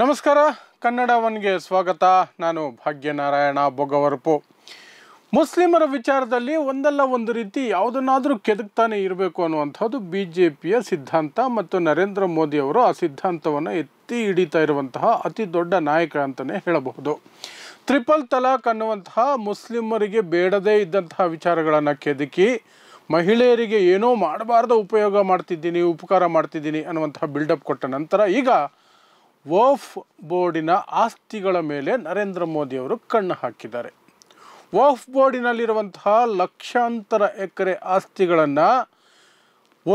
ನಮಸ್ಕಾರ ಕನ್ನಡ ಒನ್ಗೆ ಸ್ವಾಗತ ನಾನು ಭಾಗ್ಯನಾರಾಯಣ ಬೊಗವರಪು ಮುಸ್ಲಿಮರ ವಿಚಾರದಲ್ಲಿ ಒಂದಲ್ಲ ಒಂದು ರೀತಿ ಯಾವುದನ್ನಾದರೂ ಕೆದಕ್ತಾನೆ ಇರಬೇಕು ಅನ್ನುವಂಥದ್ದು ಬಿ ಜೆ ಪಿಯ ಸಿದ್ಧಾಂತ ಮತ್ತು ನರೇಂದ್ರ ಮೋದಿಯವರು ಆ ಸಿದ್ಧಾಂತವನ್ನು ಎತ್ತಿ ಹಿಡಿತಾ ಇರುವಂತಹ ಅತಿ ದೊಡ್ಡ ನಾಯಕ ಅಂತಲೇ ಹೇಳಬಹುದು ತ್ರಿಪಲ್ ತಲಾಖ್ ಅನ್ನುವಂತಹ ಮುಸ್ಲಿಮರಿಗೆ ಬೇಡದೇ ಇದ್ದಂತಹ ವಿಚಾರಗಳನ್ನು ಕೆದಕಿ ಮಹಿಳೆಯರಿಗೆ ಏನೋ ಮಾಡಬಾರ್ದ ಉಪಯೋಗ ಮಾಡ್ತಿದ್ದೀನಿ ಉಪಕಾರ ಮಾಡ್ತಿದ್ದೀನಿ ಅನ್ನುವಂತಹ ಬಿಲ್ಡಪ್ ಕೊಟ್ಟ ನಂತರ ಈಗ ವಫ್ ಬೋರ್ಡಿನ ಆಸ್ತಿಗಳ ಮೇಲೆ ನರೇಂದ್ರ ಮೋದಿಯವರು ಕಣ್ಣು ಹಾಕಿದ್ದಾರೆ ವಫ್ ಬೋರ್ಡಿನಲ್ಲಿರುವಂತಹ ಲಕ್ಷಾಂತರ ಎಕರೆ ಆಸ್ತಿಗಳನ್ನು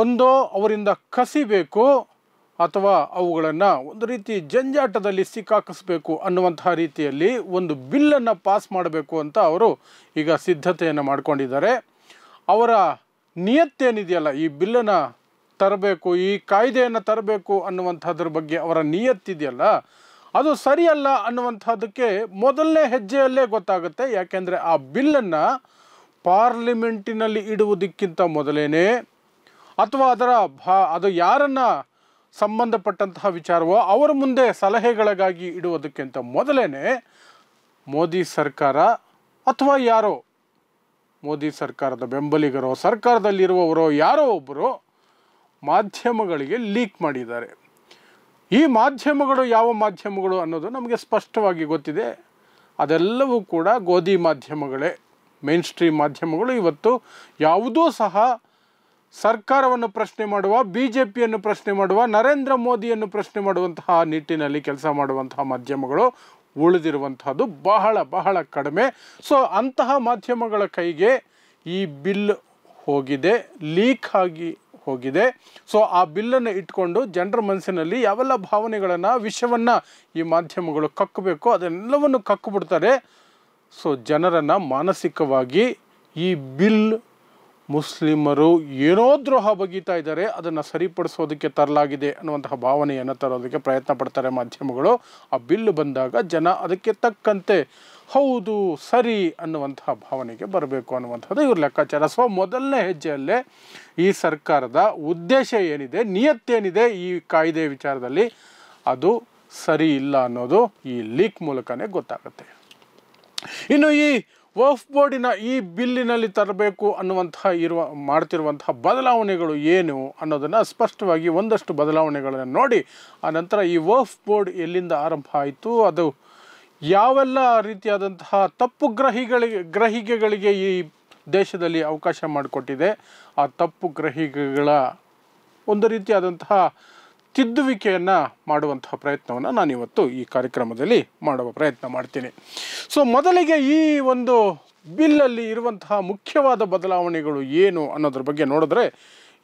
ಒಂದೋ ಅವರಿಂದ ಕಸಿಬೇಕು ಅಥವಾ ಅವುಗಳನ್ನು ಒಂದು ರೀತಿ ಜಂಜಾಟದಲ್ಲಿ ಸಿಕ್ಕಾಕಿಸ್ಬೇಕು ಅನ್ನುವಂತಹ ರೀತಿಯಲ್ಲಿ ಒಂದು ಬಿಲ್ಲನ್ನು ಪಾಸ್ ಮಾಡಬೇಕು ಅಂತ ಅವರು ಈಗ ಸಿದ್ಧತೆಯನ್ನು ಮಾಡಿಕೊಂಡಿದ್ದಾರೆ ಅವರ ನಿಯತ್ತೇನಿದೆಯಲ್ಲ ಈ ಬಿಲ್ಲನ್ನು ತರಬೇಕು ಈ ಕಾಯ್ದೆಯನ್ನು ತರಬೇಕು ಅನ್ನುವಂಥದ್ರ ಬಗ್ಗೆ ಅವರ ನಿಯತ್ತಿದೆಯಲ್ಲ ಅದು ಸರಿಯಲ್ಲ ಅನ್ನುವಂಥದ್ದಕ್ಕೆ ಮೊದಲನೇ ಹೆಜ್ಜೆಯಲ್ಲೇ ಗೊತ್ತಾಗುತ್ತೆ ಯಾಕೆಂದರೆ ಆ ಬಿಲ್ಲನ್ನು ಪಾರ್ಲಿಮೆಂಟಿನಲ್ಲಿ ಇಡುವುದಕ್ಕಿಂತ ಮೊದಲೇ ಅಥವಾ ಅದರ ಭಾ ಅದು ಯಾರನ್ನು ಸಂಬಂಧಪಟ್ಟಂತಹ ವಿಚಾರವೋ ಅವರ ಮುಂದೆ ಸಲಹೆಗಳಿಗಾಗಿ ಇಡುವುದಕ್ಕಿಂತ ಮೊದಲೇ ಮೋದಿ ಸರ್ಕಾರ ಅಥವಾ ಯಾರೋ ಮೋದಿ ಸರ್ಕಾರದ ಬೆಂಬಲಿಗರೋ ಸರ್ಕಾರದಲ್ಲಿರುವವರೋ ಯಾರೋ ಒಬ್ಬರು ಮಾಧ್ಯಮಗಳಿಗೆ ಲೀಕ್ ಮಾಡಿದ್ದಾರೆ ಈ ಮಾಧ್ಯಮಗಳು ಯಾವ ಮಾಧ್ಯಮಗಳು ಅನ್ನೋದು ನಮಗೆ ಸ್ಪಷ್ಟವಾಗಿ ಗೊತ್ತಿದೆ ಅದೆಲ್ಲವೂ ಕೂಡ ಗೋಧಿ ಮಾಧ್ಯಮಗಳೇ ಮೇನ್ ಸ್ಟ್ರೀಮ್ ಮಾಧ್ಯಮಗಳು ಇವತ್ತು ಯಾವುದೂ ಸಹ ಸರ್ಕಾರವನ್ನು ಪ್ರಶ್ನೆ ಮಾಡುವ ಬಿ ಜೆ ಪಿಯನ್ನು ಪ್ರಶ್ನೆ ಮಾಡುವ ನರೇಂದ್ರ ಮೋದಿಯನ್ನು ಪ್ರಶ್ನೆ ಮಾಡುವಂತಹ ನಿಟ್ಟಿನಲ್ಲಿ ಕೆಲಸ ಮಾಡುವಂತಹ ಮಾಧ್ಯಮಗಳು ಉಳಿದಿರುವಂತಹದ್ದು ಬಹಳ ಬಹಳ ಕಡಿಮೆ ಸೊ ಅಂತಹ ಮಾಧ್ಯಮಗಳ ಕೈಗೆ ಈ ಬಿಲ್ ಹೋಗಿದೆ ಲೀಕ್ ಆಗಿ ಹೋಗಿದೆ ಸೊ ಆ ಬಿಲ್ಲನ್ನು ಇಟ್ಕೊಂಡು ಜನರ ಮನಸ್ಸಿನಲ್ಲಿ ಯಾವೆಲ್ಲ ಭಾವನೆಗಳನ್ನು ವಿಷವನ್ನು ಈ ಮಾಧ್ಯಮಗಳು ಕಕ್ಕಬೇಕು ಅದೆಲ್ಲವನ್ನು ಕಕ್ಕಿಬಿಡ್ತಾರೆ ಸೊ ಜನರನ್ನು ಮಾನಸಿಕವಾಗಿ ಈ ಬಿಲ್ ಮುಸ್ಲಿಮರು ಏನೋ ದ್ರೋಹ ಬಗೀತಾ ಇದ್ದಾರೆ ಅದನ್ನು ಸರಿಪಡಿಸೋದಕ್ಕೆ ತರಲಾಗಿದೆ ಅನ್ನುವಂತಹ ಭಾವನೆಯನ್ನು ತರೋದಕ್ಕೆ ಪ್ರಯತ್ನ ಪಡ್ತಾರೆ ಮಾಧ್ಯಮಗಳು ಆ ಬಿಲ್ ಬಂದಾಗ ಜನ ಅದಕ್ಕೆ ತಕ್ಕಂತೆ ಹೌದು ಸರಿ ಅನ್ನುವಂತಹ ಭಾವನೆಗೆ ಬರಬೇಕು ಅನ್ನುವಂಥದ್ದು ಇವ್ರ ಲೆಕ್ಕಾಚಾರ ಸೊ ಮೊದಲನೇ ಹೆಜ್ಜೆಯಲ್ಲೇ ಈ ಸರ್ಕಾರದ ಉದ್ದೇಶ ಏನಿದೆ ನಿಯತ್ತೇನಿದೆ ಈ ಕಾಯ್ದೆ ವಿಚಾರದಲ್ಲಿ ಅದು ಸರಿ ಇಲ್ಲ ಅನ್ನೋದು ಈ ಲೀಕ್ ಮೂಲಕನೇ ಗೊತ್ತಾಗುತ್ತೆ ಇನ್ನು ಈ ವಕ್ಫ್ ಬೋರ್ಡಿನ ಈ ಬಿಲ್ಲಿನಲ್ಲಿ ತರಬೇಕು ಅನ್ನುವಂತಹ ಇರುವ ಮಾಡ್ತಿರುವಂತಹ ಬದಲಾವಣೆಗಳು ಏನು ಅನ್ನೋದನ್ನು ಸ್ಪಷ್ಟವಾಗಿ ಒಂದಷ್ಟು ಬದಲಾವಣೆಗಳನ್ನು ನೋಡಿ ಆ ನಂತರ ಈ ವಕ್ಫ್ ಬೋರ್ಡ್ ಎಲ್ಲಿಂದ ಆರಂಭ ಆಯಿತು ಅದು ಯಾವೆಲ್ಲ ರೀತಿಯಾದಂತಹ ತಪ್ಪು ಗ್ರಹಿಗಳಿಗೆ ಗ್ರಹಿಕೆಗಳಿಗೆ ಈ ದೇಶದಲ್ಲಿ ಅವಕಾಶ ಮಾಡಿಕೊಟ್ಟಿದೆ ಆ ತಪ್ಪು ಗ್ರಹಿಕೆಗಳ ಒಂದು ರೀತಿಯಾದಂತಹ ತಿದ್ದುವಿಕೆಯನ್ನು ಮಾಡುವಂತಹ ಪ್ರಯತ್ನವನ್ನು ನಾನಿವತ್ತು ಈ ಕಾರ್ಯಕ್ರಮದಲ್ಲಿ ಮಾಡುವ ಪ್ರಯತ್ನ ಮಾಡ್ತೀನಿ ಸೊ ಮೊದಲಿಗೆ ಈ ಒಂದು ಬಿಲ್ಲಲ್ಲಿ ಇರುವಂತಹ ಮುಖ್ಯವಾದ ಬದಲಾವಣೆಗಳು ಏನು ಅನ್ನೋದ್ರ ಬಗ್ಗೆ ನೋಡಿದ್ರೆ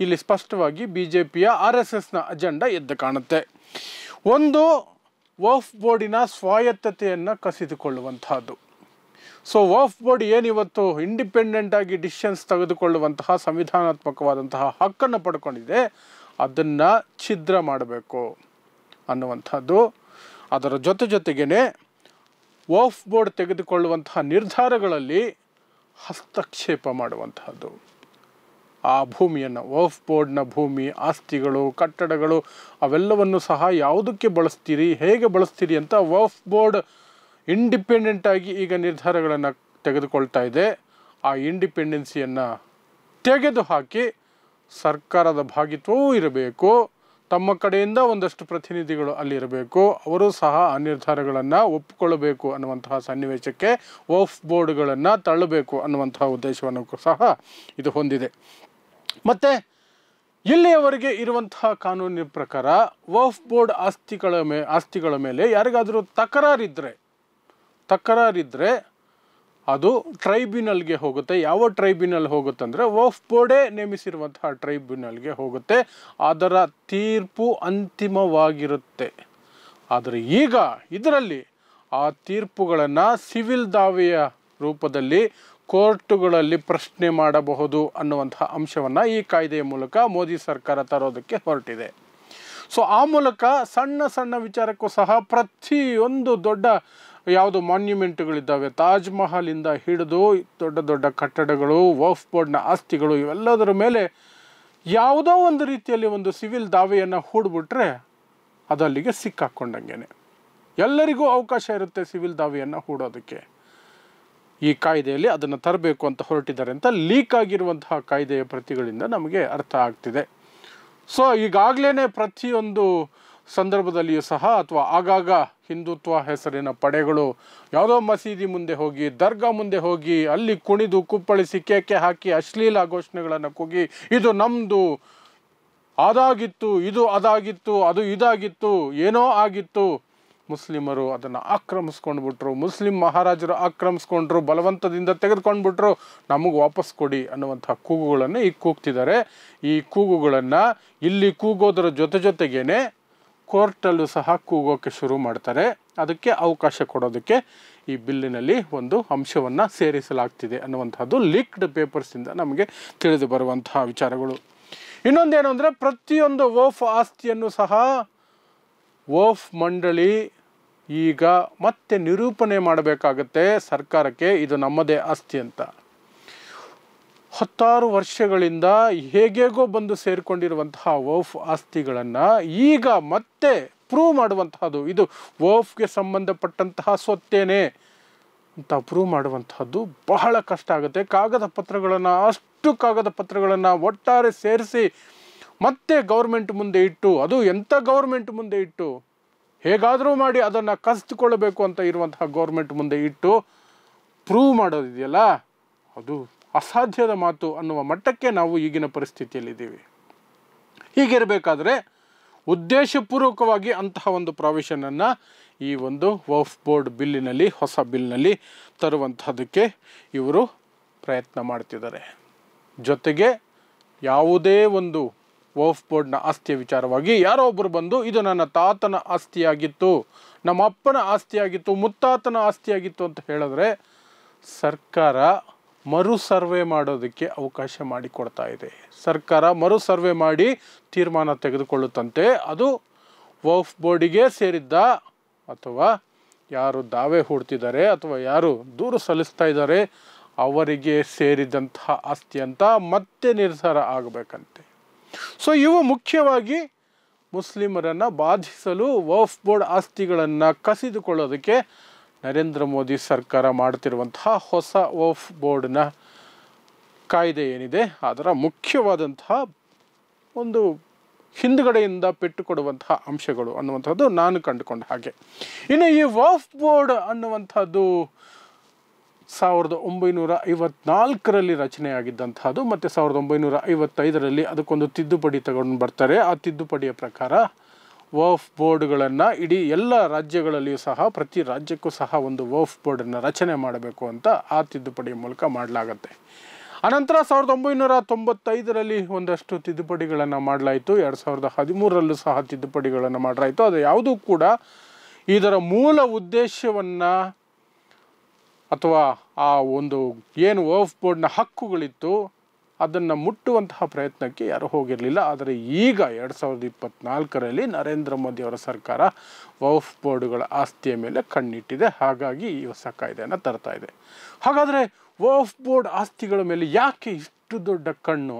ಇಲ್ಲಿ ಸ್ಪಷ್ಟವಾಗಿ ಬಿ ಜೆ ಪಿಯ ಆರ್ ಎಸ್ ಎಸ್ನ ಅಜೆಂಡ ಎದ್ದು ಕಾಣುತ್ತೆ ಒಂದು ವಫ್ ಬೋರ್ಡಿನ ಸ್ವಾಯತ್ತತೆಯನ್ನು ಕಸಿದುಕೊಳ್ಳುವಂತಹದ್ದು ಸೊ ವಫ್ ಬೋರ್ಡ್ ಏನಿವತ್ತು ಇಂಡಿಪೆಂಡೆಂಟಾಗಿ ಡಿಸಿಷನ್ಸ್ ತೆಗೆದುಕೊಳ್ಳುವಂತಹ ಸಂವಿಧಾನಾತ್ಮಕವಾದಂತಹ ಹಕ್ಕನ್ನು ಪಡ್ಕೊಂಡಿದೆ ಅದನ್ನು ಛಿದ್ರ ಮಾಡಬೇಕು ಅನ್ನುವಂಥದ್ದು ಅದರ ಜೊತೆ ಜೊತೆಗೇ ಓಫ್ ಬೋರ್ಡ್ ತೆಗೆದುಕೊಳ್ಳುವಂತಹ ನಿರ್ಧಾರಗಳಲ್ಲಿ ಹಸ್ತಕ್ಷೇಪ ಮಾಡುವಂತಹದ್ದು ಆ ಭೂಮಿಯನ್ನು ಓಫ್ ಬೋರ್ಡ್ನ ಭೂಮಿ ಆಸ್ತಿಗಳು ಕಟ್ಟಡಗಳು ಅವೆಲ್ಲವನ್ನು ಸಹ ಯಾವುದಕ್ಕೆ ಬಳಸ್ತೀರಿ ಹೇಗೆ ಬಳಸ್ತೀರಿ ಅಂತ ಓಫ್ ಬೋರ್ಡ್ ಇಂಡಿಪೆಂಡೆಂಟಾಗಿ ಈಗ ನಿರ್ಧಾರಗಳನ್ನು ತೆಗೆದುಕೊಳ್ತಾ ಇದೆ ಆ ಇಂಡಿಪೆಂಡೆನ್ಸಿಯನ್ನು ತೆಗೆದುಹಾಕಿ ಸರ್ಕಾರದ ಭಾಗಿತ್ವವೂ ಇರಬೇಕು ತಮ್ಮ ಕಡೆಯಿಂದ ಒಂದಷ್ಟು ಪ್ರತಿನಿಧಿಗಳು ಅಲ್ಲಿರಬೇಕು ಅವರು ಸಹ ಆ ನಿರ್ಧಾರಗಳನ್ನು ಒಪ್ಪಿಕೊಳ್ಳಬೇಕು ಅನ್ನುವಂತಹ ಸನ್ನಿವೇಶಕ್ಕೆ ವಫ್ ಬೋರ್ಡ್ಗಳನ್ನು ತಳ್ಳಬೇಕು ಅನ್ನುವಂತಹ ಉದ್ದೇಶವನ್ನು ಸಹ ಇದು ಹೊಂದಿದೆ ಮತ್ತು ಇಲ್ಲಿಯವರೆಗೆ ಇರುವಂತಹ ಕಾನೂನಿನ ಪ್ರಕಾರ ವಫ್ ಬೋರ್ಡ್ ಆಸ್ತಿಗಳ ಮೇ ಆಸ್ತಿಗಳ ಮೇಲೆ ಯಾರಿಗಾದರೂ ತಕರಾರಿದ್ದರೆ ತಕರಾರಿದ್ದರೆ ಅದು ಟ್ರೈಬ್ಯುನಲ್ಗೆ ಹೋಗುತ್ತೆ ಯಾವ ಟ್ರೈಬ್ಯುನಲ್ ಹೋಗುತ್ತೆ ಅಂದರೆ ವಫ್ ಬೋರ್ಡೇ ನೇಮಿಸಿರುವಂತಹ ಟ್ರೈಬ್ಯುನಲ್ಗೆ ಹೋಗುತ್ತೆ ಅದರ ತೀರ್ಪು ಅಂತಿಮವಾಗಿರುತ್ತೆ ಆದರೆ ಈಗ ಇದರಲ್ಲಿ ಆ ತೀರ್ಪುಗಳನ್ನು ಸಿವಿಲ್ ದಾವೆಯ ರೂಪದಲ್ಲಿ ಕೋರ್ಟುಗಳಲ್ಲಿ ಪ್ರಶ್ನೆ ಮಾಡಬಹುದು ಅನ್ನುವಂತಹ ಅಂಶವನ್ನು ಈ ಕಾಯ್ದೆಯ ಮೂಲಕ ಮೋದಿ ಸರ್ಕಾರ ತರೋದಕ್ಕೆ ಹೊರಟಿದೆ ಸೊ ಆ ಮೂಲಕ ಸಣ್ಣ ಸಣ್ಣ ವಿಚಾರಕ್ಕೂ ಸಹ ಪ್ರತಿಯೊಂದು ದೊಡ್ಡ ಯಾವುದು ಮಾನ್ಯುಮೆಂಟ್ಗಳಿದ್ದಾವೆ ತಾಜ್ ಮಹಲಿಂದ ಹಿಡಿದು ದೊಡ್ಡ ದೊಡ್ಡ ಕಟ್ಟಡಗಳು ವಫ್ ಬೋರ್ಡ್ನ ಆಸ್ತಿಗಳು ಇವೆಲ್ಲದರ ಮೇಲೆ ಯಾವುದೋ ಒಂದು ರೀತಿಯಲ್ಲಿ ಒಂದು ಸಿವಿಲ್ ದಾವೆಯನ್ನು ಹೂಡ್ಬಿಟ್ರೆ ಅದಲ್ಲಿಗೆ ಅಲ್ಲಿಗೆ ಎಲ್ಲರಿಗೂ ಅವಕಾಶ ಇರುತ್ತೆ ಸಿವಿಲ್ ದಾವೆಯನ್ನು ಹೂಡೋದಕ್ಕೆ ಈ ಕಾಯ್ದೆಯಲ್ಲಿ ಅದನ್ನು ತರಬೇಕು ಅಂತ ಹೊರಟಿದ್ದಾರೆ ಅಂತ ಲೀಕ್ ಆಗಿರುವಂತಹ ಕಾಯ್ದೆಯ ಪ್ರತಿಗಳಿಂದ ನಮಗೆ ಅರ್ಥ ಆಗ್ತಿದೆ ಸೊ ಈಗಾಗಲೇ ಪ್ರತಿಯೊಂದು ಸಂದರ್ಭದಲ್ಲಿಯೂ ಸಹ ಅಥವಾ ಆಗಾಗ ಹಿಂದುತ್ವ ಹೆಸರಿನ ಪಡೆಗಳು ಯಾವುದೋ ಮಸೀದಿ ಮುಂದೆ ಹೋಗಿ ದರ್ಗಾ ಮುಂದೆ ಹೋಗಿ ಅಲ್ಲಿ ಕುಣಿದು ಕುಪ್ಪಳಿಸಿ ಕೇಕೆ ಹಾಕಿ ಅಶ್ಲೀಲ ಘೋಷಣೆಗಳನ್ನು ಕೂಗಿ ಇದು ನಮ್ಮದು ಅದಾಗಿತ್ತು ಇದು ಅದಾಗಿತ್ತು ಅದು ಇದಾಗಿತ್ತು ಏನೋ ಆಗಿತ್ತು ಮುಸ್ಲಿಮರು ಅದನ್ನು ಆಕ್ರಮಿಸ್ಕೊಂಡು ಬಿಟ್ರು ಮುಸ್ಲಿಂ ಮಹಾರಾಜರು ಆಕ್ರಮಿಸ್ಕೊಂಡ್ರು ಬಲವಂತದಿಂದ ತೆಗೆದುಕೊಂಡ್ಬಿಟ್ರು ನಮಗೆ ವಾಪಸ್ ಕೊಡಿ ಅನ್ನುವಂಥ ಕೂಗುಗಳನ್ನು ಈಗ ಕೂಗ್ತಿದ್ದಾರೆ ಈ ಕೂಗುಗಳನ್ನು ಇಲ್ಲಿ ಕೂಗೋದರ ಜೊತೆ ಜೊತೆಗೇನೆ ಕೋರ್ಟಲ್ಲೂ ಸಹ ಕೂಗೋಕ್ಕೆ ಶುರು ಮಾಡ್ತಾರೆ ಅದಕ್ಕೆ ಅವಕಾಶ ಕೊಡೋದಕ್ಕೆ ಈ ಬಿಲ್ಲಿನಲ್ಲಿ ಒಂದು ಅಂಶವನ್ನು ಸೇರಿಸಲಾಗ್ತಿದೆ ಅನ್ನುವಂಥದ್ದು ಲೀಕ್ಡ್ ಪೇಪರ್ಸಿಂದ ನಮಗೆ ತಿಳಿದು ಬರುವಂತಹ ವಿಚಾರಗಳು ಇನ್ನೊಂದೇನು ಅಂದರೆ ಪ್ರತಿಯೊಂದು ಓಫ್ ಆಸ್ತಿಯನ್ನು ಸಹ ಓಫ್ ಮಂಡಳಿ ಈಗ ಮತ್ತೆ ನಿರೂಪಣೆ ಮಾಡಬೇಕಾಗತ್ತೆ ಸರ್ಕಾರಕ್ಕೆ ಇದು ನಮ್ಮದೇ ಆಸ್ತಿ ಅಂತ ಹತ್ತಾರು ವರ್ಷಗಳಿಂದ ಹೇಗೆಗೋ ಬಂದು ಸೇರಿಕೊಂಡಿರುವಂತಹ ವೋಫ್ ಆಸ್ತಿಗಳನ್ನು ಈಗ ಮತ್ತೆ ಪ್ರೂವ್ ಮಾಡುವಂತಹದ್ದು ಇದು ವೋಫ್ಗೆ ಸಂಬಂಧಪಟ್ಟಂತಹ ಸ್ವತ್ತೇನೆ ಅಂತ ಪ್ರೂವ್ ಮಾಡುವಂತಹದ್ದು ಬಹಳ ಕಷ್ಟ ಆಗುತ್ತೆ ಕಾಗದ ಪತ್ರಗಳನ್ನು ಅಷ್ಟು ಕಾಗದ ಪತ್ರಗಳನ್ನು ಒಟ್ಟಾರೆ ಸೇರಿಸಿ ಮತ್ತೆ ಗೌರ್ಮೆಂಟ್ ಮುಂದೆ ಇಟ್ಟು ಅದು ಎಂಥ ಗೌರ್ಮೆಂಟ್ ಮುಂದೆ ಇಟ್ಟು ಹೇಗಾದರೂ ಮಾಡಿ ಅದನ್ನು ಕಸಿದುಕೊಳ್ಳಬೇಕು ಅಂತ ಇರುವಂತಹ ಗೌರ್ಮೆಂಟ್ ಮುಂದೆ ಇಟ್ಟು ಪ್ರೂವ್ ಮಾಡೋದಿದೆಯಲ್ಲ ಅದು ಅಸಾಧ್ಯದ ಮಾತು ಅನ್ನುವ ಮಟ್ಟಕ್ಕೆ ನಾವು ಈಗಿನ ಪರಿಸ್ಥಿತಿಯಲ್ಲಿದ್ದೀವಿ ಹೀಗಿರಬೇಕಾದ್ರೆ ಉದ್ದೇಶಪೂರ್ವಕವಾಗಿ ಅಂತಹ ಒಂದು ಪ್ರಾವಿಷನನ್ನು ಈ ಒಂದು ವಫ್ ಬೋರ್ಡ್ ಬಿಲ್ಲಿನಲ್ಲಿ ಹೊಸ ಬಿಲ್ನಲ್ಲಿ ತರುವಂಥದ್ದಕ್ಕೆ ಇವರು ಪ್ರಯತ್ನ ಮಾಡ್ತಿದ್ದಾರೆ ಜೊತೆಗೆ ಯಾವುದೇ ಒಂದು ವಫ್ ಬೋರ್ಡ್ನ ಆಸ್ತಿಯ ವಿಚಾರವಾಗಿ ಯಾರೋ ಒಬ್ಬರು ಬಂದು ಇದು ನನ್ನ ತಾತನ ಆಸ್ತಿಯಾಗಿತ್ತು ನಮ್ಮ ಅಪ್ಪನ ಆಸ್ತಿಯಾಗಿತ್ತು ಮುತ್ತಾತನ ಆಸ್ತಿಯಾಗಿತ್ತು ಅಂತ ಹೇಳಿದ್ರೆ ಸರ್ಕಾರ ಮರು ಸರ್ವೆ ಮಾಡೋದಕ್ಕೆ ಅವಕಾಶ ಮಾಡಿಕೊಡ್ತಾ ಇದೆ ಸರ್ಕಾರ ಮರು ಸರ್ವೆ ಮಾಡಿ ತೀರ್ಮಾನ ತೆಗೆದುಕೊಳ್ಳುತ್ತಂತೆ ಅದು ವಫ್ ಬೋರ್ಡಿಗೆ ಸೇರಿದ್ದ ಅಥವಾ ಯಾರು ದಾವೆ ಹೂಡ್ತಿದ್ದಾರೆ ಅಥವಾ ಯಾರು ದೂರು ಸಲ್ಲಿಸ್ತಾ ಇದ್ದಾರೆ ಅವರಿಗೆ ಸೇರಿದಂತಹ ಆಸ್ತಿ ಅಂತ ಮತ್ತೆ ನಿರ್ಧಾರ ಆಗಬೇಕಂತೆ ಸೊ ಇವು ಮುಖ್ಯವಾಗಿ ಮುಸ್ಲಿಮರನ್ನು ಬಾಧಿಸಲು ವಫ್ ಬೋರ್ಡ್ ಆಸ್ತಿಗಳನ್ನು ಕಸಿದುಕೊಳ್ಳೋದಕ್ಕೆ ನರೇಂದ್ರ ಮೋದಿ ಸರ್ಕಾರ ಮಾಡ್ತಿರುವಂತಹ ಹೊಸ ವಫ್ ಬೋರ್ಡ್ನ ಕಾಯ್ದೆ ಏನಿದೆ ಅದರ ಮುಖ್ಯವಾದಂತಹ ಒಂದು ಹಿಂದುಗಡೆಯಿಂದ ಪೆಟ್ಟು ಕೊಡುವಂತಹ ಅಂಶಗಳು ಅನ್ನುವಂಥದ್ದು ನಾನು ಕಂಡುಕೊಂಡ ಹಾಗೆ ಇನ್ನು ಈ ವಾಫ್ ಬೋರ್ಡ್ ಅನ್ನುವಂಥದ್ದು ಸಾವಿರದ ಒಂಬೈನೂರ ಐವತ್ನಾಲ್ಕರಲ್ಲಿ ರಚನೆಯಾಗಿದ್ದಂಥದ್ದು ಮತ್ತು ಸಾವಿರದ ಒಂಬೈನೂರ ಐವತ್ತೈದರಲ್ಲಿ ಅದಕ್ಕೊಂದು ತಿದ್ದುಪಡಿ ತಗೊಂಡು ಬರ್ತಾರೆ ಆ ತಿದ್ದುಪಡಿಯ ಪ್ರಕಾರ ವಫ್ ಬೋರ್ಡ್ಗಳನ್ನು ಇಡೀ ಎಲ್ಲ ರಾಜ್ಯಗಳಲ್ಲಿಯೂ ಸಹ ಪ್ರತಿ ರಾಜ್ಯಕ್ಕೂ ಸಹ ಒಂದು ವಫ್ ಬೋರ್ಡನ್ನು ರಚನೆ ಮಾಡಬೇಕು ಅಂತ ಆ ತಿದ್ದುಪಡಿ ಮೂಲಕ ಮಾಡಲಾಗತ್ತೆ ಅನಂತರ ಸಾವಿರದ ಒಂಬೈನೂರ ತೊಂಬತ್ತೈದರಲ್ಲಿ ಒಂದಷ್ಟು ತಿದ್ದುಪಡಿಗಳನ್ನು ಮಾಡಲಾಯಿತು ಎರಡು ಸಾವಿರದ ಹದಿಮೂರರಲ್ಲೂ ಸಹ ತಿದ್ದುಪಡಿಗಳನ್ನು ಮಾಡಲಾಯಿತು ಅದು ಯಾವುದೂ ಕೂಡ ಇದರ ಮೂಲ ಉದ್ದೇಶವನ್ನು ಅಥವಾ ಆ ಒಂದು ಏನು ವಫ್ ಬೋರ್ಡ್ನ ಹಕ್ಕುಗಳಿತ್ತು ಅದನ್ನು ಮುಟ್ಟುವಂತಹ ಪ್ರಯತ್ನಕ್ಕೆ ಯಾರೂ ಹೋಗಿರಲಿಲ್ಲ ಆದರೆ ಈಗ ಎರಡು ಸಾವಿರದ ಇಪ್ಪತ್ತ್ನಾಲ್ಕರಲ್ಲಿ ನರೇಂದ್ರ ಮೋದಿ ಅವರ ಸರ್ಕಾರ ವೌಫ್ ಬೋರ್ಡುಗಳ ಆಸ್ತಿಯ ಮೇಲೆ ಕಣ್ಣಿಟ್ಟಿದೆ ಹಾಗಾಗಿ ಈ ಹೊಸ ಕಾಯ್ದೆಯನ್ನು ತರ್ತಾ ಇದೆ ಹಾಗಾದರೆ ವೌಫ್ ಬೋರ್ಡ್ ಆಸ್ತಿಗಳ ಮೇಲೆ ಯಾಕೆ ಇಷ್ಟು ದೊಡ್ಡ ಕಣ್ಣು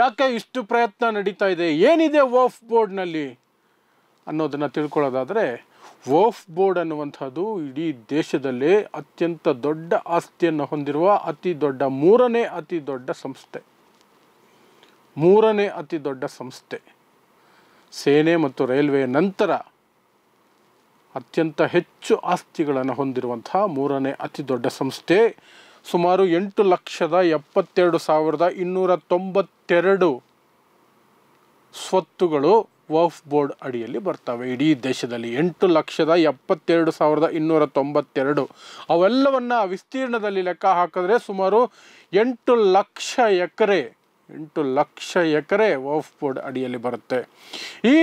ಯಾಕೆ ಇಷ್ಟು ಪ್ರಯತ್ನ ನಡೀತಾ ಇದೆ ಏನಿದೆ ವೌಫ್ ಬೋರ್ಡ್ನಲ್ಲಿ ಅನ್ನೋದನ್ನು ತಿಳ್ಕೊಳ್ಳೋದಾದರೆ ವೋಫ್ ಬೋರ್ಡ್ ಅನ್ನುವಂಥದ್ದು ಇಡೀ ದೇಶದಲ್ಲೇ ಅತ್ಯಂತ ದೊಡ್ಡ ಆಸ್ತಿಯನ್ನು ಹೊಂದಿರುವ ಅತಿ ದೊಡ್ಡ ಮೂರನೇ ಅತಿ ದೊಡ್ಡ ಸಂಸ್ಥೆ ಮೂರನೇ ಅತಿ ದೊಡ್ಡ ಸಂಸ್ಥೆ ಸೇನೆ ಮತ್ತು ರೈಲ್ವೆ ನಂತರ ಅತ್ಯಂತ ಹೆಚ್ಚು ಆಸ್ತಿಗಳನ್ನು ಹೊಂದಿರುವಂತಹ ಮೂರನೇ ಅತಿ ದೊಡ್ಡ ಸಂಸ್ಥೆ ಸುಮಾರು ಎಂಟು ಲಕ್ಷದ ಎಪ್ಪತ್ತೆರಡು ಸಾವಿರದ ಇನ್ನೂರ ತೊಂಬತ್ತೆರಡು ಸ್ವತ್ತುಗಳು ವಫ್ ಬೋರ್ಡ್ ಅಡಿಯಲ್ಲಿ ಬರ್ತವೆ ಇಡೀ ದೇಶದಲ್ಲಿ ಎಂಟು ಲಕ್ಷದ ಎಪ್ಪತ್ತೆರಡು ಸಾವಿರದ ಇನ್ನೂರ ತೊಂಬತ್ತೆರಡು ಅವೆಲ್ಲವನ್ನು ವಿಸ್ತೀರ್ಣದಲ್ಲಿ ಲೆಕ್ಕ ಹಾಕಿದ್ರೆ ಸುಮಾರು ಎಂಟು ಲಕ್ಷ ಎಕರೆ ಎಂಟು ಲಕ್ಷ ಎಕರೆ ವಫ್ ಬೋರ್ಡ್ ಅಡಿಯಲ್ಲಿ ಬರುತ್ತೆ ಈ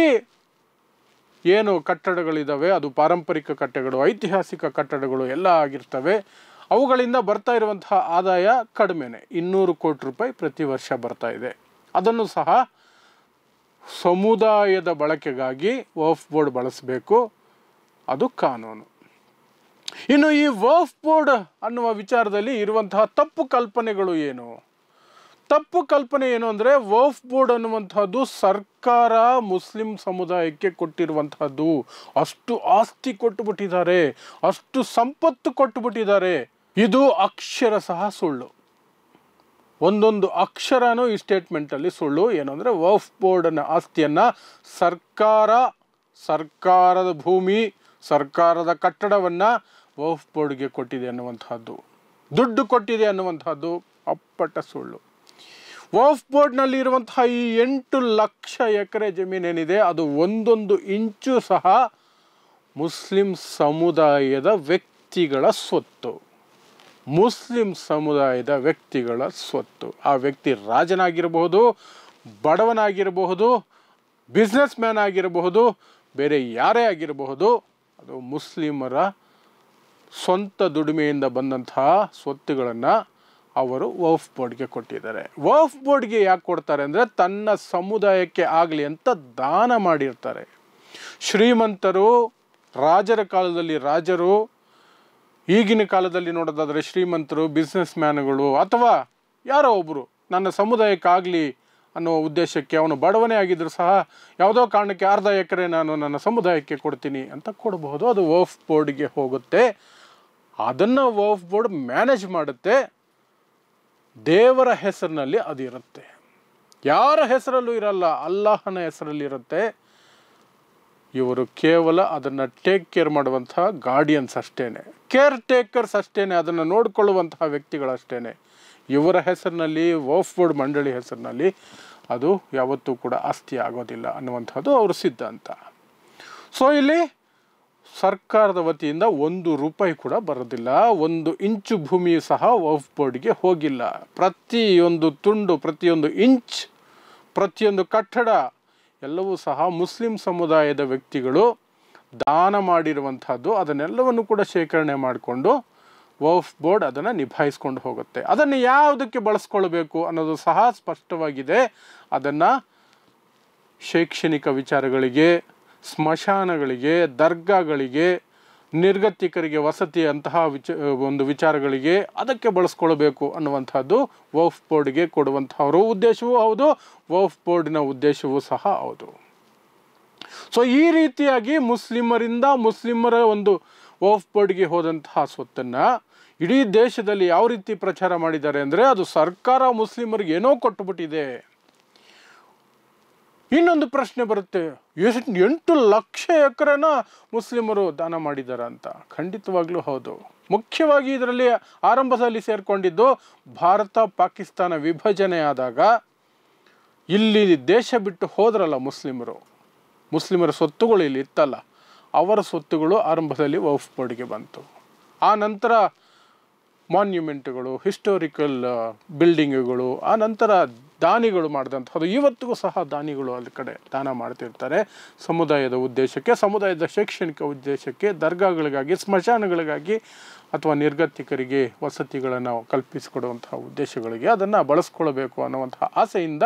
ಏನು ಕಟ್ಟಡಗಳಿದ್ದಾವೆ ಅದು ಪಾರಂಪರಿಕ ಕಟ್ಟಡಗಳು ಐತಿಹಾಸಿಕ ಕಟ್ಟಡಗಳು ಎಲ್ಲ ಆಗಿರ್ತವೆ ಅವುಗಳಿಂದ ಬರ್ತಾ ಇರುವಂತಹ ಆದಾಯ ಕಡಿಮೆನೆ ಇನ್ನೂರು ಕೋಟಿ ರೂಪಾಯಿ ಪ್ರತಿ ವರ್ಷ ಬರ್ತಾ ಇದೆ ಅದನ್ನು ಸಹ ಸಮುದಾಯದ ಬಳಕೆಗಾಗಿ ವರ್ಫ್ ಬೋರ್ಡ್ ಬಳಸಬೇಕು ಅದು ಕಾನೂನು ಇನ್ನು ಈ ವರ್ಫ್ ಬೋರ್ಡ್ ಅನ್ನುವ ವಿಚಾರದಲ್ಲಿ ಇರುವಂತಹ ತಪ್ಪು ಕಲ್ಪನೆಗಳು ಏನು ತಪ್ಪು ಕಲ್ಪನೆ ಏನು ಅಂದರೆ ವರ್ಫ್ ಬೋರ್ಡ್ ಅನ್ನುವಂಥದ್ದು ಸರ್ಕಾರ ಮುಸ್ಲಿಂ ಸಮುದಾಯಕ್ಕೆ ಕೊಟ್ಟಿರುವಂತಹದ್ದು ಅಷ್ಟು ಆಸ್ತಿ ಕೊಟ್ಟುಬಿಟ್ಟಿದ್ದಾರೆ ಅಷ್ಟು ಸಂಪತ್ತು ಕೊಟ್ಟುಬಿಟ್ಟಿದ್ದಾರೆ ಇದು ಅಕ್ಷರ ಸಹ ಸುಳ್ಳು ಒಂದೊಂದು ಅಕ್ಷರನೂ ಈ ಸ್ಟೇಟ್ಮೆಂಟಲ್ಲಿ ಸುಳ್ಳು ಏನು ಅಂದರೆ ವಫ್ ಬೋರ್ಡನ ಆಸ್ತಿಯನ್ನು ಸರ್ಕಾರ ಸರ್ಕಾರದ ಭೂಮಿ ಸರ್ಕಾರದ ಕಟ್ಟಡವನ್ನು ವಫ್ ಬೋರ್ಡ್ಗೆ ಕೊಟ್ಟಿದೆ ಅನ್ನುವಂಥದ್ದು ದುಡ್ಡು ಕೊಟ್ಟಿದೆ ಅನ್ನುವಂಥದ್ದು ಅಪ್ಪಟ ಸುಳ್ಳು ವಫ್ ಬೋರ್ಡ್ನಲ್ಲಿ ಇರುವಂತಹ ಈ ಎಂಟು ಲಕ್ಷ ಎಕರೆ ಜಮೀನೇನಿದೆ ಅದು ಒಂದೊಂದು ಇಂಚು ಸಹ ಮುಸ್ಲಿಂ ಸಮುದಾಯದ ವ್ಯಕ್ತಿಗಳ ಸ್ವತ್ತು ಮುಸ್ಲಿಂ ಸಮುದಾಯದ ವ್ಯಕ್ತಿಗಳ ಸ್ವತ್ತು ಆ ವ್ಯಕ್ತಿ ರಾಜನಾಗಿರಬಹುದು ಬಡವನಾಗಿರಬಹುದು ಬಿಸ್ನೆಸ್ ಮ್ಯಾನ್ ಆಗಿರಬಹುದು ಬೇರೆ ಯಾರೇ ಆಗಿರಬಹುದು ಅದು ಮುಸ್ಲಿಮರ ಸ್ವಂತ ದುಡಿಮೆಯಿಂದ ಬಂದಂತಹ ಸ್ವತ್ತುಗಳನ್ನು ಅವರು ವಫ್ ಬೋರ್ಡ್ಗೆ ಕೊಟ್ಟಿದ್ದಾರೆ ವಫ್ ಬೋರ್ಡ್ಗೆ ಯಾಕೆ ಕೊಡ್ತಾರೆ ಅಂದರೆ ತನ್ನ ಸಮುದಾಯಕ್ಕೆ ಆಗಲಿ ಅಂತ ದಾನ ಮಾಡಿರ್ತಾರೆ ಶ್ರೀಮಂತರು ರಾಜರ ಕಾಲದಲ್ಲಿ ರಾಜರು ಈಗಿನ ಕಾಲದಲ್ಲಿ ನೋಡೋದಾದರೆ ಶ್ರೀಮಂತರು ಬಿಸ್ನೆಸ್ ಮ್ಯಾನ್ಗಳು ಅಥವಾ ಯಾರೋ ಒಬ್ಬರು ನನ್ನ ಸಮುದಾಯಕ್ಕಾಗಲಿ ಅನ್ನೋ ಉದ್ದೇಶಕ್ಕೆ ಅವನು ಬಡವನೇ ಆಗಿದ್ದರೂ ಸಹ ಯಾವುದೋ ಕಾರಣಕ್ಕೆ ಅರ್ಧ ಎಕರೆ ನಾನು ನನ್ನ ಸಮುದಾಯಕ್ಕೆ ಕೊಡ್ತೀನಿ ಅಂತ ಕೊಡಬಹುದು ಅದು ವರ್ಫ್ ಬೋರ್ಡ್ಗೆ ಹೋಗುತ್ತೆ ಅದನ್ನು ವಫ್ ಬೋರ್ಡ್ ಮ್ಯಾನೇಜ್ ಮಾಡುತ್ತೆ ದೇವರ ಹೆಸರಿನಲ್ಲಿ ಅದಿರುತ್ತೆ ಯಾರ ಹೆಸರಲ್ಲೂ ಇರಲ್ಲ ಅಲ್ಲಾಹನ ಹೆಸರಲ್ಲಿ ಇರುತ್ತೆ ಇವರು ಕೇವಲ ಅದನ್ನು ಟೇಕ್ ಕೇರ್ ಮಾಡುವಂತಹ ಗಾರ್ಡಿಯನ್ಸ್ ಅಷ್ಟೇನೆ ಕೇರ್ ಟೇಕರ್ಸ್ ಅಷ್ಟೇನೆ ಅದನ್ನು ನೋಡಿಕೊಳ್ಳುವಂತಹ ವ್ಯಕ್ತಿಗಳಷ್ಟೇನೆ ಇವರ ಹೆಸರಿನಲ್ಲಿ ವಫ್ ಬೋರ್ಡ್ ಮಂಡಳಿ ಹೆಸರಿನಲ್ಲಿ ಅದು ಯಾವತ್ತೂ ಕೂಡ ಆಸ್ತಿ ಆಗೋದಿಲ್ಲ ಅನ್ನುವಂಥದ್ದು ಅವರು ಸಿದ್ಧಾಂತ ಸೊ ಇಲ್ಲಿ ಸರ್ಕಾರದ ವತಿಯಿಂದ ಒಂದು ರೂಪಾಯಿ ಕೂಡ ಬರೋದಿಲ್ಲ ಒಂದು ಇಂಚು ಭೂಮಿ ಸಹ ವಾಫ್ ಬೋರ್ಡ್ಗೆ ಹೋಗಿಲ್ಲ ಪ್ರತಿಯೊಂದು ತುಂಡು ಪ್ರತಿಯೊಂದು ಇಂಚ್ ಪ್ರತಿಯೊಂದು ಕಟ್ಟಡ ಎಲ್ಲವೂ ಸಹ ಮುಸ್ಲಿಂ ಸಮುದಾಯದ ವ್ಯಕ್ತಿಗಳು ದಾನ ಮಾಡಿರುವಂಥದ್ದು ಅದನ್ನೆಲ್ಲವನ್ನು ಕೂಡ ಶೇಖರಣೆ ಮಾಡಿಕೊಂಡು ವಫ್ ಬೋರ್ಡ್ ಅದನ್ನು ನಿಭಾಯಿಸ್ಕೊಂಡು ಹೋಗುತ್ತೆ ಅದನ್ನು ಯಾವುದಕ್ಕೆ ಬಳಸ್ಕೊಳ್ಬೇಕು ಅನ್ನೋದು ಸಹ ಸ್ಪಷ್ಟವಾಗಿದೆ ಅದನ್ನು ಶೈಕ್ಷಣಿಕ ವಿಚಾರಗಳಿಗೆ ಸ್ಮಶಾನಗಳಿಗೆ ದರ್ಗಾಗಳಿಗೆ ನಿರ್ಗತಿಕರಿಗೆ ವಸತಿ ಅಂತಹ ವಿಚ ಒಂದು ವಿಚಾರಗಳಿಗೆ ಅದಕ್ಕೆ ಬಳಸ್ಕೊಳ್ಬೇಕು ಅನ್ನುವಂಥದ್ದು ವಫ್ ಬೋರ್ಡ್ಗೆ ಕೊಡುವಂಥವ್ರ ಉದ್ದೇಶವೂ ಹೌದು ವಫ್ ಬೋರ್ಡಿನ ಉದ್ದೇಶವೂ ಸಹ ಹೌದು ಸೊ ಈ ರೀತಿಯಾಗಿ ಮುಸ್ಲಿಮರಿಂದ ಮುಸ್ಲಿಮರ ಒಂದು ವಫ್ ಬೋರ್ಡ್ಗೆ ಹೋದಂತಹ ಸ್ವತ್ತನ್ನು ಇಡೀ ದೇಶದಲ್ಲಿ ಯಾವ ರೀತಿ ಪ್ರಚಾರ ಮಾಡಿದ್ದಾರೆ ಅಂದರೆ ಅದು ಸರ್ಕಾರ ಮುಸ್ಲಿಮರಿಗೆ ಏನೋ ಕೊಟ್ಟುಬಿಟ್ಟಿದೆ ಇನ್ನೊಂದು ಪ್ರಶ್ನೆ ಬರುತ್ತೆ ಎಷ್ಟು ಎಂಟು ಲಕ್ಷ ಎಕರೆನ ಮುಸ್ಲಿಮರು ದಾನ ಮಾಡಿದ್ದಾರೆ ಅಂತ ಖಂಡಿತವಾಗ್ಲೂ ಹೌದು ಮುಖ್ಯವಾಗಿ ಇದರಲ್ಲಿ ಆರಂಭದಲ್ಲಿ ಸೇರಿಕೊಂಡಿದ್ದು ಭಾರತ ಪಾಕಿಸ್ತಾನ ವಿಭಜನೆ ಆದಾಗ ಇಲ್ಲಿ ದೇಶ ಬಿಟ್ಟು ಹೋದ್ರಲ್ಲ ಮುಸ್ಲಿಮರು ಮುಸ್ಲಿಮರ ಸ್ವತ್ತುಗಳು ಇಲ್ಲಿ ಇತ್ತಲ್ಲ ಅವರ ಸ್ವತ್ತುಗಳು ಆರಂಭದಲ್ಲಿ ವೌಫ್ ಬೋರ್ಡ್ಗೆ ಬಂತು ಆ ನಂತರ ಮಾನ್ಯುಮೆಂಟ್ಗಳು ಹಿಸ್ಟೋರಿಕಲ್ ಬಿಲ್ಡಿಂಗ್ಗಳು ಆ ನಂತರ ದಾನಿಗಳು ಮಾಡಿದಂಥದ್ದು ಇವತ್ತಿಗೂ ಸಹ ದಾನಿಗಳು ಅಲ್ಲಿ ಕಡೆ ದಾನ ಮಾಡ್ತಿರ್ತಾರೆ ಸಮುದಾಯದ ಉದ್ದೇಶಕ್ಕೆ ಸಮುದಾಯದ ಶೈಕ್ಷಣಿಕ ಉದ್ದೇಶಕ್ಕೆ ದರ್ಗಾಗಳಿಗಾಗಿ ಸ್ಮಶಾನಗಳಿಗಾಗಿ ಅಥವಾ ನಿರ್ಗತಿಕರಿಗೆ ವಸತಿಗಳನ್ನು ಕಲ್ಪಿಸಿಕೊಡುವಂತಹ ಉದ್ದೇಶಗಳಿಗೆ ಅದನ್ನು ಬಳಸ್ಕೊಳ್ಬೇಕು ಅನ್ನುವಂತಹ ಆಸೆಯಿಂದ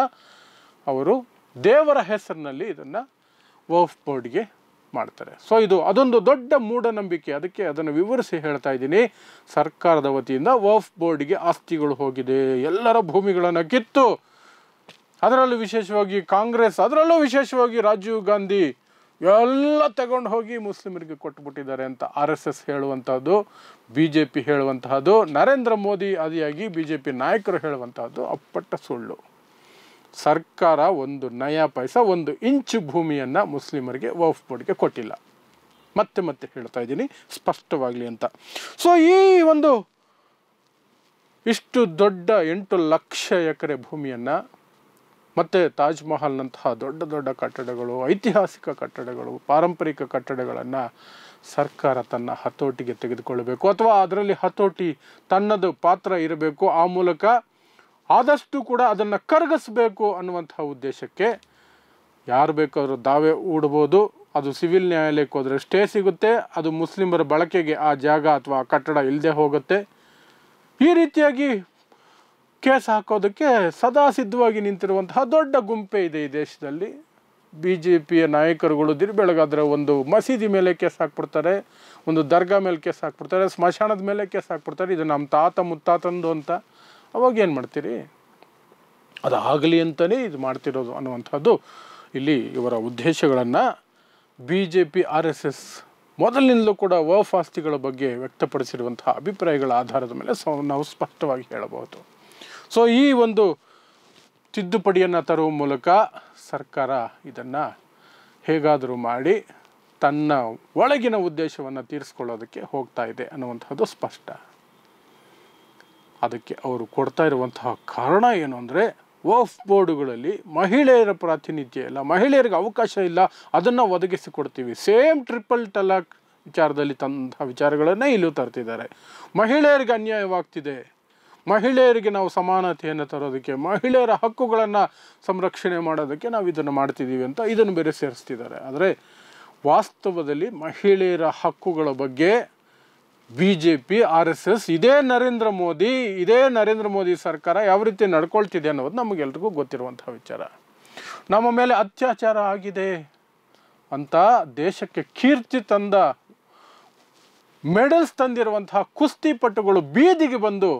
ಅವರು ದೇವರ ಹೆಸರಿನಲ್ಲಿ ಇದನ್ನು ವಫ್ ಬೋರ್ಡ್ಗೆ ಮಾಡ್ತಾರೆ ಸೊ ಇದು ಅದೊಂದು ದೊಡ್ಡ ಮೂಢನಂಬಿಕೆ ಅದಕ್ಕೆ ಅದನ್ನು ವಿವರಿಸಿ ಹೇಳ್ತಾ ಇದ್ದೀನಿ ಸರ್ಕಾರದ ವತಿಯಿಂದ ವಫ್ ಬೋರ್ಡ್ಗೆ ಆಸ್ತಿಗಳು ಹೋಗಿದೆ ಎಲ್ಲರ ಭೂಮಿಗಳನ್ನು ಕಿತ್ತು ಅದರಲ್ಲೂ ವಿಶೇಷವಾಗಿ ಕಾಂಗ್ರೆಸ್ ಅದರಲ್ಲೂ ವಿಶೇಷವಾಗಿ ರಾಜೀವ್ ಗಾಂಧಿ ಎಲ್ಲ ತಗೊಂಡು ಹೋಗಿ ಮುಸ್ಲಿಮರಿಗೆ ಕೊಟ್ಟುಬಿಟ್ಟಿದ್ದಾರೆ ಅಂತ ಆರ್ ಎಸ್ ಎಸ್ ಹೇಳುವಂತಹದ್ದು ಬಿ ಜೆ ಪಿ ಹೇಳುವಂತಹದ್ದು ನರೇಂದ್ರ ಮೋದಿ ಆದಿಯಾಗಿ ಬಿ ಜೆ ಪಿ ನಾಯಕರು ಹೇಳುವಂತಹದ್ದು ಅಪ್ಪಟ್ಟ ಸುಳ್ಳು ಸರ್ಕಾರ ಒಂದು ನಯ ಪೈಸ ಒಂದು ಇಂಚು ಭೂಮಿಯನ್ನು ಮುಸ್ಲಿಮರಿಗೆ ವಫ್ ಬೋರ್ಡ್ಗೆ ಕೊಟ್ಟಿಲ್ಲ ಮತ್ತೆ ಮತ್ತೆ ಹೇಳ್ತಾ ಇದ್ದೀನಿ ಸ್ಪಷ್ಟವಾಗಲಿ ಅಂತ ಸೊ ಈ ಒಂದು ಇಷ್ಟು ದೊಡ್ಡ ಎಂಟು ಲಕ್ಷ ಎಕರೆ ಭೂಮಿಯನ್ನು ಮತ್ತು ತಾಜ್ ಮಹಲ್ನಂತಹ ದೊಡ್ಡ ದೊಡ್ಡ ಕಟ್ಟಡಗಳು ಐತಿಹಾಸಿಕ ಕಟ್ಟಡಗಳು ಪಾರಂಪರಿಕ ಕಟ್ಟಡಗಳನ್ನು ಸರ್ಕಾರ ತನ್ನ ಹತೋಟಿಗೆ ತೆಗೆದುಕೊಳ್ಳಬೇಕು ಅಥವಾ ಅದರಲ್ಲಿ ಹತೋಟಿ ತನ್ನದು ಪಾತ್ರ ಇರಬೇಕು ಆ ಮೂಲಕ ಆದಷ್ಟು ಕೂಡ ಅದನ್ನು ಕರಗಿಸಬೇಕು ಅನ್ನುವಂತಹ ಉದ್ದೇಶಕ್ಕೆ ಯಾರು ಬೇಕಾದರೂ ದಾವೆ ಹೂಡ್ಬೋದು ಅದು ಸಿವಿಲ್ ನ್ಯಾಯಾಲಯಕ್ಕೆ ಹೋದರೆ ಸ್ಟೇ ಸಿಗುತ್ತೆ ಅದು ಮುಸ್ಲಿಮರ ಬಳಕೆಗೆ ಆ ಜಾಗ ಅಥವಾ ಆ ಕಟ್ಟಡ ಇಲ್ಲದೆ ಹೋಗುತ್ತೆ ಈ ರೀತಿಯಾಗಿ ಕೇಸ್ ಹಾಕೋದಕ್ಕೆ ಸದಾ ಸಿದ್ಧವಾಗಿ ನಿಂತಿರುವಂತಹ ದೊಡ್ಡ ಗುಂಪೆ ಇದೆ ಈ ದೇಶದಲ್ಲಿ ಬಿ ಜೆ ಪಿಯ ನಾಯಕರುಗಳು ದಿರ್ ಬೆಳಗಾದ್ರೆ ಒಂದು ಮಸೀದಿ ಮೇಲೆ ಕೇಸ್ ಹಾಕ್ಬಿಡ್ತಾರೆ ಒಂದು ದರ್ಗಾ ಮೇಲೆ ಕೇಸ್ ಹಾಕ್ಬಿಡ್ತಾರೆ ಸ್ಮಶಾನದ ಮೇಲೆ ಕೇಸ್ ಹಾಕ್ಬಿಡ್ತಾರೆ ಇದು ನಮ್ಮ ತಾತ ಮುತ್ತಾತಂದು ಅಂತ ಅವಾಗ ಏನು ಮಾಡ್ತೀರಿ ಅದು ಆಗಲಿ ಅಂತಲೇ ಇದು ಮಾಡ್ತಿರೋದು ಅನ್ನುವಂಥದ್ದು ಇಲ್ಲಿ ಇವರ ಉದ್ದೇಶಗಳನ್ನು B J P R S S ಮೊದಲಿನಿಂದಲೂ ಕೂಡ ವಫಾಸ್ತಿಗಳ ಬಗ್ಗೆ ವ್ಯಕ್ತಪಡಿಸಿರುವಂತಹ ಅಭಿಪ್ರಾಯಗಳ ಆಧಾರದ ಮೇಲೆ ನಾವು ಸ್ಪಷ್ಟವಾಗಿ ಹೇಳಬಹುದು ಸೊ ಈ ಒಂದು ತಿದ್ದುಪಡಿಯನ್ನು ತರುವ ಮೂಲಕ ಸರ್ಕಾರ ಇದನ್ನು ಹೇಗಾದರೂ ಮಾಡಿ ತನ್ನ ಒಳಗಿನ ಉದ್ದೇಶವನ್ನು ತೀರಿಸ್ಕೊಳ್ಳೋದಕ್ಕೆ ಹೋಗ್ತಾ ಇದೆ ಅನ್ನುವಂಥದ್ದು ಸ್ಪಷ್ಟ ಅದಕ್ಕೆ ಅವರು ಕೊಡ್ತಾ ಇರುವಂತಹ ಕಾರಣ ಏನು ಅಂದರೆ ವಫ್ ಬೋರ್ಡುಗಳಲ್ಲಿ ಮಹಿಳೆಯರ ಪ್ರಾತಿನಿಧ್ಯ ಇಲ್ಲ ಮಹಿಳೆಯರಿಗೆ ಅವಕಾಶ ಇಲ್ಲ ಅದನ್ನು ಒದಗಿಸಿಕೊಡ್ತೀವಿ ಸೇಮ್ ಟ್ರಿಪಲ್ ಟಲಾಕ್ ವಿಚಾರದಲ್ಲಿ ತಂದ ವಿಚಾರಗಳನ್ನೇ ಇಲ್ಲೂ ತರ್ತಿದ್ದಾರೆ ಮಹಿಳೆಯರಿಗೆ ಅನ್ಯಾಯವಾಗ್ತಿದೆ ಮಹಿಳೆಯರಿಗೆ ನಾವು ಸಮಾನತೆಯನ್ನು ತರೋದಕ್ಕೆ ಮಹಿಳೆಯರ ಹಕ್ಕುಗಳನ್ನು ಸಂರಕ್ಷಣೆ ಮಾಡೋದಕ್ಕೆ ನಾವು ಇದನ್ನು ಮಾಡ್ತಿದ್ದೀವಿ ಅಂತ ಇದನ್ನು ಬೇರೆ ಸೇರಿಸ್ತಿದ್ದಾರೆ ಆದರೆ ವಾಸ್ತವದಲ್ಲಿ ಮಹಿಳೆಯರ ಹಕ್ಕುಗಳ ಬಗ್ಗೆ B J P R S S ಇದೇ ನರೇಂದ್ರ ಮೋದಿ ಇದೇ ನರೇಂದ್ರ ಮೋದಿ ಸರ್ಕಾರ ಯಾವ ರೀತಿ ನಡ್ಕೊಳ್ತಿದೆ ಅನ್ನೋದು ನಮಗೆಲ್ರಿಗೂ ಗೊತ್ತಿರುವಂತಹ ವಿಚಾರ ನಮ್ಮ ಮೇಲೆ ಅತ್ಯಾಚಾರ ಆಗಿದೆ ಅಂತ ದೇಶಕ್ಕೆ ಕೀರ್ತಿ ತಂದ ಮೆಡಲ್ಸ್ ತಂದಿರುವಂತಹ ಕುಸ್ತಿಪಟುಗಳು ಬೀದಿಗೆ ಬಂದು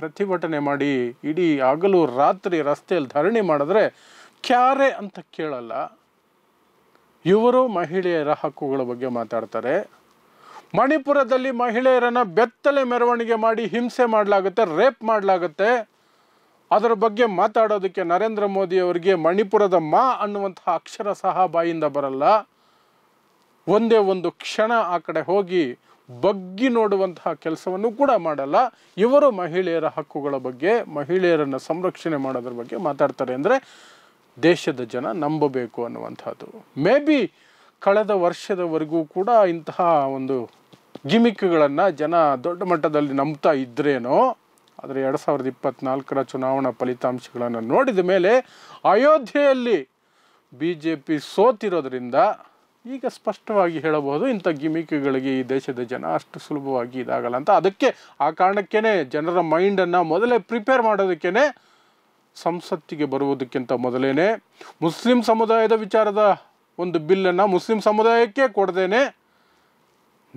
ಪ್ರತಿಭಟನೆ ಮಾಡಿ ಇಡೀ ಹಗಲು ರಾತ್ರಿ ರಸ್ತೆಯಲ್ಲಿ ಧರಣಿ ಮಾಡಿದ್ರೆ ಕ್ಯಾರೆ ಅಂತ ಕೇಳಲ್ಲ ಇವರು ಮಹಿಳೆಯರ ಹಕ್ಕುಗಳ ಬಗ್ಗೆ ಮಾತಾಡ್ತಾರೆ ಮಣಿಪುರದಲ್ಲಿ ಮಹಿಳೆಯರನ್ನು ಬೆತ್ತಲೆ ಮೆರವಣಿಗೆ ಮಾಡಿ ಹಿಂಸೆ ಮಾಡಲಾಗುತ್ತೆ ರೇಪ್ ಮಾಡಲಾಗುತ್ತೆ ಅದರ ಬಗ್ಗೆ ಮಾತಾಡೋದಕ್ಕೆ ನರೇಂದ್ರ ಮೋದಿ ಅವರಿಗೆ ಮಣಿಪುರದ ಮಾ ಅನ್ನುವಂತಹ ಅಕ್ಷರ ಸಹ ಬಾಯಿಂದ ಬರಲ್ಲ ಒಂದೇ ಒಂದು ಕ್ಷಣ ಆ ಕಡೆ ಹೋಗಿ ಬಗ್ಗಿ ನೋಡುವಂತಹ ಕೆಲಸವನ್ನು ಕೂಡ ಮಾಡಲ್ಲ ಇವರು ಮಹಿಳೆಯರ ಹಕ್ಕುಗಳ ಬಗ್ಗೆ ಮಹಿಳೆಯರನ್ನು ಸಂರಕ್ಷಣೆ ಮಾಡೋದ್ರ ಬಗ್ಗೆ ಮಾತಾಡ್ತಾರೆ ಅಂದರೆ ದೇಶದ ಜನ ನಂಬಬೇಕು ಅನ್ನುವಂಥದ್ದು ಮೇ ಬಿ ಕಳೆದ ವರ್ಷದವರೆಗೂ ಕೂಡ ಇಂತಹ ಒಂದು ಗಿಮಿಕ್ಗಳನ್ನು ಜನ ದೊಡ್ಡ ಮಟ್ಟದಲ್ಲಿ ನಂಬ್ತಾ ಇದ್ರೇನೋ ಆದರೆ ಎರಡು ಸಾವಿರದ ಇಪ್ಪತ್ನಾಲ್ಕರ ಚುನಾವಣಾ ಫಲಿತಾಂಶಗಳನ್ನು ನೋಡಿದ ಮೇಲೆ ಅಯೋಧ್ಯೆಯಲ್ಲಿ ಬಿ ಜೆ ಪಿ ಸೋತಿರೋದ್ರಿಂದ ಈಗ ಸ್ಪಷ್ಟವಾಗಿ ಹೇಳಬಹುದು ಇಂಥ ಗಿಮಿಕ್ಗಳಿಗೆ ಈ ದೇಶದ ಜನ ಅಷ್ಟು ಸುಲಭವಾಗಿ ಇದಾಗಲ್ಲ ಅಂತ ಅದಕ್ಕೆ ಆ ಕಾರಣಕ್ಕೇ ಜನರ ಮೈಂಡನ್ನು ಮೊದಲೇ ಪ್ರಿಪೇರ್ ಮಾಡೋದಕ್ಕೇ ಸಂಸತ್ತಿಗೆ ಬರುವುದಕ್ಕಿಂತ ಮೊದಲೇ ಮುಸ್ಲಿಂ ಸಮುದಾಯದ ವಿಚಾರದ ಒಂದು ಬಿಲ್ಲನ್ನು ಮುಸ್ಲಿಂ ಸಮುದಾಯಕ್ಕೆ ಕೊಡದೇನೆ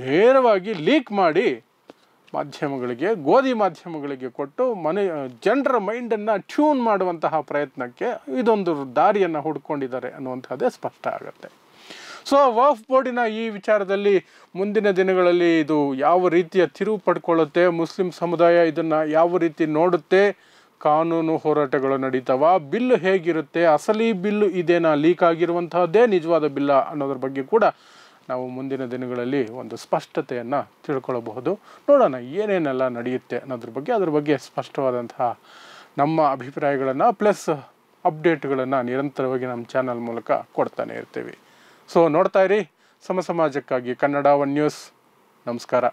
ನೇರವಾಗಿ ಲೀಕ್ ಮಾಡಿ ಮಾಧ್ಯಮಗಳಿಗೆ ಗೋಧಿ ಮಾಧ್ಯಮಗಳಿಗೆ ಕೊಟ್ಟು ಮನೆ ಜನರ ಮೈಂಡನ್ನು ಟ್ಯೂನ್ ಮಾಡುವಂತಹ ಪ್ರಯತ್ನಕ್ಕೆ ಇದೊಂದು ದಾರಿಯನ್ನು ಹುಡ್ಕೊಂಡಿದ್ದಾರೆ ಅನ್ನುವಂಥದ್ದೇ ಸ್ಪಷ್ಟ ಆಗುತ್ತೆ ಸೊ ವಾಫ್ ಬೋರ್ಡಿನ ಈ ವಿಚಾರದಲ್ಲಿ ಮುಂದಿನ ದಿನಗಳಲ್ಲಿ ಇದು ಯಾವ ರೀತಿಯ ತಿರುವು ಪಡ್ಕೊಳ್ಳುತ್ತೆ ಮುಸ್ಲಿಂ ಸಮುದಾಯ ಇದನ್ನು ಯಾವ ರೀತಿ ನೋಡುತ್ತೆ ಕಾನೂನು ಹೋರಾಟಗಳು ನಡೀತಾವ ಬಿಲ್ ಹೇಗಿರುತ್ತೆ ಅಸಲಿ ಬಿಲ್ಲು ಇದೇನಾ ಲೀಕ್ ಆಗಿರುವಂತಹದ್ದೇ ನಿಜವಾದ ಬಿಲ್ಲ ಅನ್ನೋದ್ರ ಬಗ್ಗೆ ಕೂಡ ನಾವು ಮುಂದಿನ ದಿನಗಳಲ್ಲಿ ಒಂದು ಸ್ಪಷ್ಟತೆಯನ್ನು ತಿಳ್ಕೊಳ್ಳಬಹುದು ನೋಡೋಣ ಏನೇನೆಲ್ಲ ನಡೆಯುತ್ತೆ ಅನ್ನೋದ್ರ ಬಗ್ಗೆ ಅದ್ರ ಬಗ್ಗೆ ಸ್ಪಷ್ಟವಾದಂತಹ ನಮ್ಮ ಅಭಿಪ್ರಾಯಗಳನ್ನು ಪ್ಲಸ್ ಅಪ್ಡೇಟ್ಗಳನ್ನು ನಿರಂತರವಾಗಿ ನಮ್ಮ ಚಾನಲ್ ಮೂಲಕ ಕೊಡ್ತಾನೆ ಇರ್ತೀವಿ ಸೊ ನೋಡ್ತಾ ಇರಿ ಸಮ ಸಮಾಜಕ್ಕಾಗಿ ಕನ್ನಡ ಒನ್ ನ್ಯೂಸ್ ನಮಸ್ಕಾರ